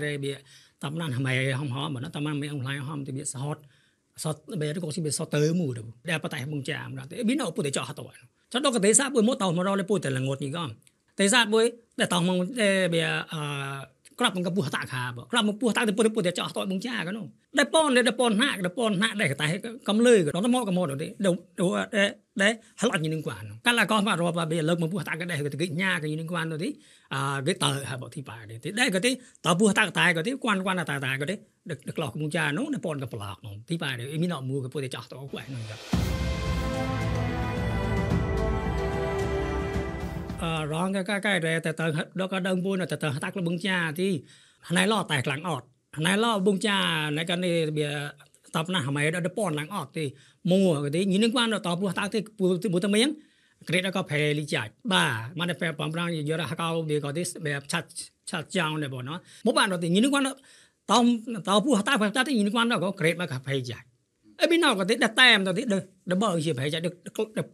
đây bị tắm lan mày không hom mà nó tắm lan mấy ông lai hom thì bị sao hot sao bây giờ cũng xin bị sao tới mù được đây bắt tay bông chạm ra thế biến nào bùi để cho hạt tỏi cho nó cái tế sát bùi mốt tàu mà nó lấy bùi để là ngột gì con tế sát bùi để tàu mong để bị à, ក្របមកកពុះតាខាបក្របមកពុះតាទៅពុះពុះតែចោះតបងចាកនោះដែលប៉ុនដែលប៉ុនណាដែលប៉ុនណាដែលតែកំលើកនោះមកកំមកនោះទេដែលហលអញនឹងគួរនោះកាលកោមករបាបលើកមកពុះតាក៏ដែរក៏គេញ៉ាក៏នឹងគួរនោះទេអាគេតើហបទីបាទទេដែរក៏ទេតើពុះតាក៏តែក៏ទេគួរគួរតាតាក៏ទេដឹកក្លោះកំចានោះដែលប៉ុនក៏ប្លោកនោះទីបាទមានអត់មួក៏ពុះតែចោះតអស់គួរនោះរងកែកែរែតែទៅដកដឹងពួយតែទៅតាក់លបឹងចាទីណៃឡោតែខ្លាំងអត់ណៃឡោបឹងចាណៃកានេះវាតបណាស់ហ្មៃដល់ប៉ុនឡើងអត់ទេមួគេញីនឹងបានតបពោះតាក់ទេពូមូតមៀងក្រេតក៏ផេលីចាច់បាទមកតែបែបបំរាំងយករហកោវាក៏ទេបែបឆាត់ឆាត់ចောင်းដែរបងណាមកបានដល់ទីញីនឹងបានតោមតោពោះតាក់បែបតាក់ទេញីនឹងបានក៏ក្រេតមកផេចាច់អីពីណោក៏ទេដាក់តែមទៅទីដល់បើជាផេចាច់ដល់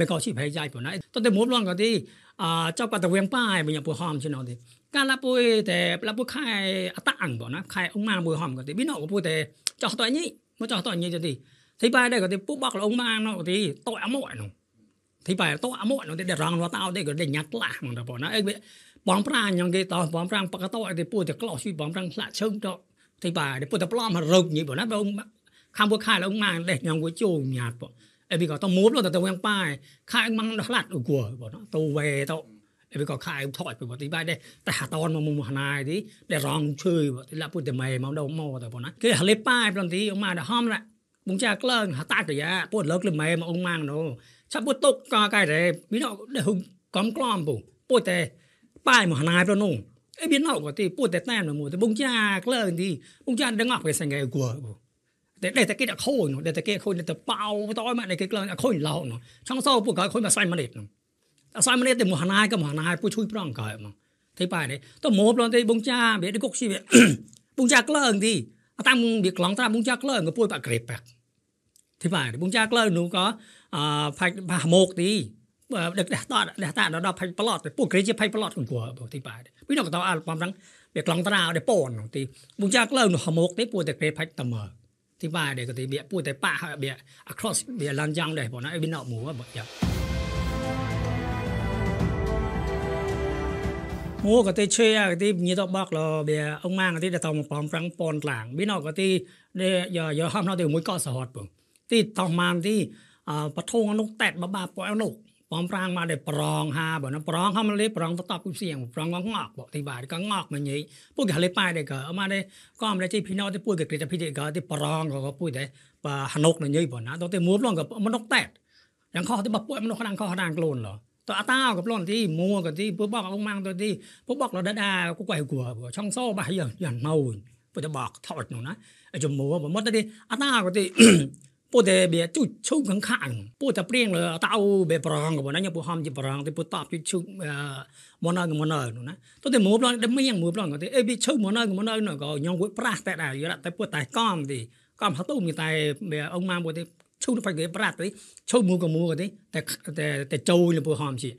មិនក៏ជាផេចាច់បងណាតទៅមុំឡងក៏ទី啊，照把的文拜មិនពុហំជិណោទេកាលពុយតែលពុខៃអតាំងបងណាខៃអង្គម៉ាមួយហំក៏ទេវិណោពុយតែចោះតញីមកចោះតញីទៅទីទីបាយដែរក៏ទេពុបបកលអង្គម៉ាណោទីតអមកនោះទីបាយតអមកនោះទេរងរត់តោទេក៏ទេញ៉ាត់ខ្លះហ្មងតបងណាអេបងប្រាញងគេតបងប្រាំងបកតអីពុយតែក្លោះឈីបងប្រាំងផ្លាក់ឈឹងតទីបាយពុយតែប្លំរោគញីបងណាបងខាំពុខៃអង្គម៉ាដែរញងវាជោញ៉ាត់បងเอพิกอตมูฟแล้วแต่ตัวยังป้ายขาเองมันหลัดอกลัวบอกนตัวเวตัวเอพิกอขาเองถอยไปบอกตี่บ้านได้ แต่หาตอนมามุมหนายทีได้ร้องชื่อบอกที่รัพูดแต่ไม่มาดาโมอแต่บอกนะคือาเล็บป้ายตอนที่ออกมาเดา๋ยวห้อมละบุญจากเลิกหาตาตยาพูดเลิกหรือไม่มาองมังโนชอบปวดตกก็ใกล้เลยมีนกได้หุ่มกล้อมกล้อมปู่ปวดแต่ป้ายมหนายพระนุ่งไอ้บีนอกกว่ที่ปวดแต่แต้มหนูแต่บุญจากเลิกทีบุญจากเด้งอกไปสังเกตกลัวปู่តែតែគេដាក់ខូនតែតែគេខូនតែប៉ោតឲ្យមកតែគេក្លែងខូនឡោនោះចង់សោពួកកោខូនមកស្វែងមនិតនោះអស្វែងមនិតតែមហណាយក៏មហណាយពួកជួយប្រងកោមកទីប៉ែនេះតមោបឡងទីបងចាវាដូចគុកស៊ីវាបងចាក្លើងទីតាមវាក្លងត្រាប់បងចាក្លើងក៏ពួយបាក់ក្រេបបាក់ទីប៉ែបងចាក្លើងនោះក៏អឺផាច់ផាមកទីបើដឹកដេះតដេះតាដល់ផាច់ប្លត់ពួកគេជាផាច់ប្លត់គួរទីប៉ែពីនោះក៏តអាល់ប៉ំហ្នឹងវាក្លងត្រាឲ្យពនទីបងចាក្លើងនោះហមកទីពួយតែគេផាច់តមើទីបាយដែលក៏ទីបៀពួយតែប៉ហើយបៀ across បៀឡានយ៉ាងដែរបងណាអីវិញអត់មួបយ៉ាមួក៏ទីជេក៏ទីញីតបកលបៀអងម៉ាងក៏ទីដល់តមកប៉ំប្រាំងប៉ុនខ្លាំងវិញអត់ក៏ទីយយហំណោទីមួយកោសហតពងទីតោះម៉ានទីបថងនោះតែតបបាពួយនោះป้อมปรางมาได้ปรองฮาบ่นะปรองเฮามันเลยปรองตอบกูเสียงปรองก็งอกบ่ที่บาดก็งอกมันนี้พดกหาเลยป้ายได้ก็เอามาได้ก้อมได้ที่พี่น้องที่ปุดกกบกิจพี่ีก็ที่ปรองก็ปุ้ยได้ปหนกนั่นนี้บ่นะต้องแต่มูฟลงกับมันนกแตกยังข้อที่บ่ป่วยมันนกขนางข้อขนางโกลนเหรอตอนอาต้ากับล่นที่มัวกับที่พวกบอกองมังตัวที่พวกบอกเราดากูไกวกลัวช่องโซ่บ่อย่างอย่างเมาู่จะบอกทอดหนูนะไอ้จมูกบ่หมดที่อาต้ากบที่ពួកតែបៀជុចឈុំខាងខាងពួកតែព្រៀងលើតៅបេប្រងក៏ប៉ុណ្ណឹងពួកហំជាប្រងទៅពួកតបជុចឈុំមនើមនើនោះណាទៅតែមួប្លងតែមៀងមួប្លងក៏ទេអេបៀឈុំមនើមនើនោះក៏ញងគួយប្រាស់តែដែរយល់តែពួកតែកំទីកំហត់ទៅមានតែអង្គម៉ាពួកទេឈុំទៅគេប្រាស់ទេឈុំមួក៏មួក៏ទេតែតែតែចូលលើពួកហំជា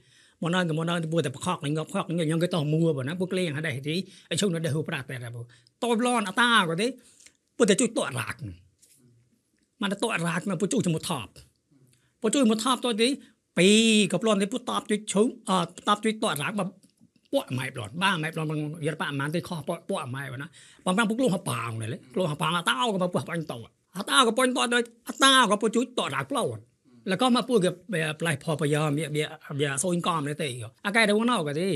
មនើមនើពួកតែប្រខកងប់ខកញងគេតោះមួប៉ុណ្ណាពួកលេងហត់ដែរទីអេឈុំនៅដែរហូប្រាស់តែដែរពួកតបឡនអតាក៏ទេពួកតែជួយតក់រ៉ាក់มันตัวรากมันปุจุจมุทอบปุจุจมุทอบตัวนี้ពីក៏ប្លន់ទេពុតបជួយជ្រុំអតបជួយតរាងបពួកម៉ែប្លន់បាទម៉ែប្លន់យល់ប៉ាម៉ានទេខោះពួកម៉ែបងណាបងប្រាំពុកលោកហបាងនេះលេលោកហបាងអតោក៏ពុះបាញ់តោអតោក៏ពុញតដោយអតោក៏ពុជួយតរាងប្លន់แล้วก็มาพูดกับปลายพอปยาเมียเมียเมียโซนกอมเลยเตะอีกอากาศเดี๋ยวนอกก็ที่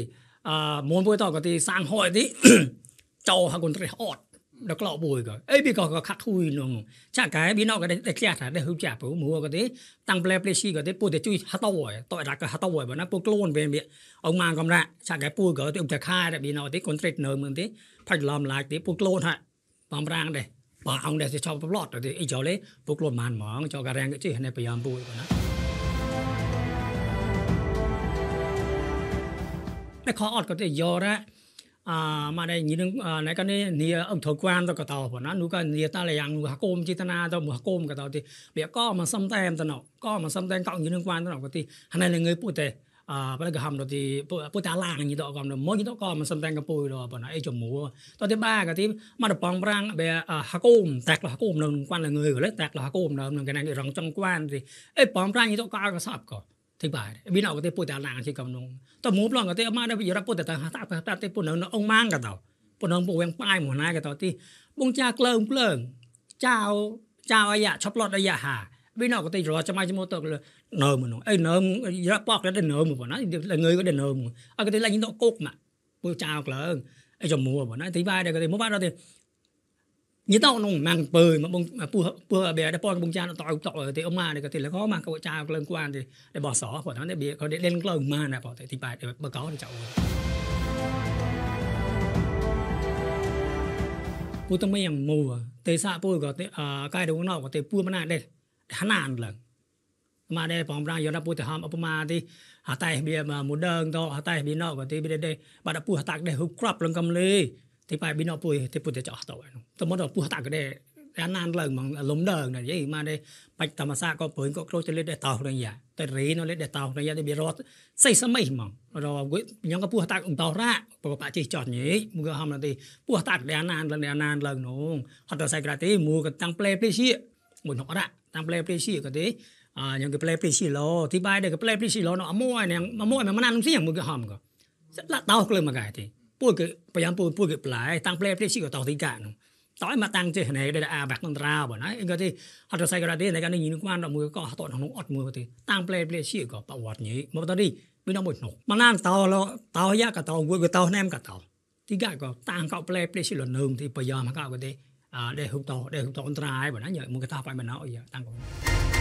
อ่ามวนพูดต่อก็ที่สร้างห้อยที่เจ้าหาคนเตะออดក្លោបួយក៏អីពីក៏ខាត់ធួយលងចាកែពីណកតែខ្លះថាដែលហ៊ូចាព្រោះមួក៏ទេតាំងប្លែប្លេស៊ីក៏ទេពូតែជួយហតោតអត់ក៏ហតោបើណាពូខ្លួនវិញវាអងម៉ាកំរ៉ាចាកែពូក៏ទៅតែខាតែពីណកទេកុនត្រេតនៅមើលទេផាច់ឡំឡាយទេពូខ្លួនហាបំរាងដែរបើអង្គដែរចូលប្លត់ទេអីចូលទេពូខ្លួនមិនហ្មងចូលការរាំងជិះនេះប្រយ៉ាំពូក៏ណាតែខអត់ក៏ទេយករ៉ា mà đây nhìn này cái này thì ông thổi quan tao cả tàu bọn nó nu cái thì ta là yang nu hà côm chi ta na tao mua hà côm cả tàu thì bịa co mà xâm tem tao nọ co mà xâm tem cộng nhìn quan tao nọ cái thì hôm nay là người phụ tề à bây giờ hầm rồi thì phụ ta làng như đó còn rồi mỗi như đó co mà xâm tem cái bùi rồi bọn nó ấy chồng múa tao thứ ba cái thì mà được bằng rang bè hà côm tạc là hà côm nông quan là người rồi lấy tạc là hà côm nông cái này cái rồng trong quan thì ấy bằng rang như đó co cái sập còn Tibare. Binaw ko te puta lang si kamnong. To mup lang ko te ama na biyara puta ta ta ta te puno no ong mang ka taw. Puno pu weng pai mo na ka taw ti. Bung cha kleng kleng. Chao chao aya chop lot aya ha. Binaw ko te ro cha mai mo to le. Nơ mo no. Ai nơ yara pok ra de nơ mo na. Là người có de nơ mo. A ko te la ni no kok ma. Pu chao kleng. Ai cho mua bo na. Tibare ko te mo ba ra te. ញីតោក្នុងម៉ាំងពើមកបងពូពូបេដល់ពតបងចានតោតោទីអ៊ំម៉ានេះក៏ទីលកម៉ាកោចាក្លងគួនទីដែលបោះសអគាត់ហ្នឹងបេក៏ដេនក្លងម៉ាណាបោះទីប៉ែបើកោចៅពូតមីយ៉ាងមួទេសាពូក៏ទីអកាយដងណោក៏ទីពូម៉ាដែរឋានានឡើងម៉ាដែរបងប្រាយរ៉ាពូទៅហំអ៊ំម៉ាទីហតៃបេមុដងតហតៃបេណោក៏ទីបេដែរបាត់ពូហតាក់ដែរហូបក្របលងកំលេ대파비나뿌이대포대자다와노또뭐더뿌하다그래안난럭망롬더나예이마데바타마사거뿌인거크로텔레데타후랭야테레노레데타후랭야데비롯세이서마이망로냥거뿌하다응다라뿌바지젖니무거함나데뿌하다그래안난럭안난럭노하다사이그라테무그땅플레이플레시뭐녹라땅플레이플레시그데អញ្ចឹងគេ play please ឡូទីបាយដែលគេ play please ឡូនោះអមួយហ្នឹងអមួយមិនណាននឹងសៀងមួយគេហំក៏ឡាតោក្លឹមមកកែទីពួកគេប្រយ៉ាងពួកពួកគេប្លែ តាំងប្លែភ្លេជីក៏តោះទីកានោះតោះឲ្យមកតាំងចេះណែដែលអាបាក់នន្តរាបងណាអីក៏ទេអត់ទៅសៃក៏ទេណែកានេះយីនឹងបានដល់មួយក៏អត់តក្នុងអត់មួយទេតាំងប្លែភ្លេជីក៏ប្រវត្តិញីមកតនេះមានដល់មួយនោះមកណានតោតោយ៉ាក៏តោមួយក៏តោណែមក៏តោទីកាក៏តាំងក៏ប្លែភ្លេជីលនឹងទីប្រយ៉ាងមកក៏ទេអាដែលហុកតោដែលហុកតោអន្តរាយបងណាយកមកតោះបាយមកណោអីតាំងក៏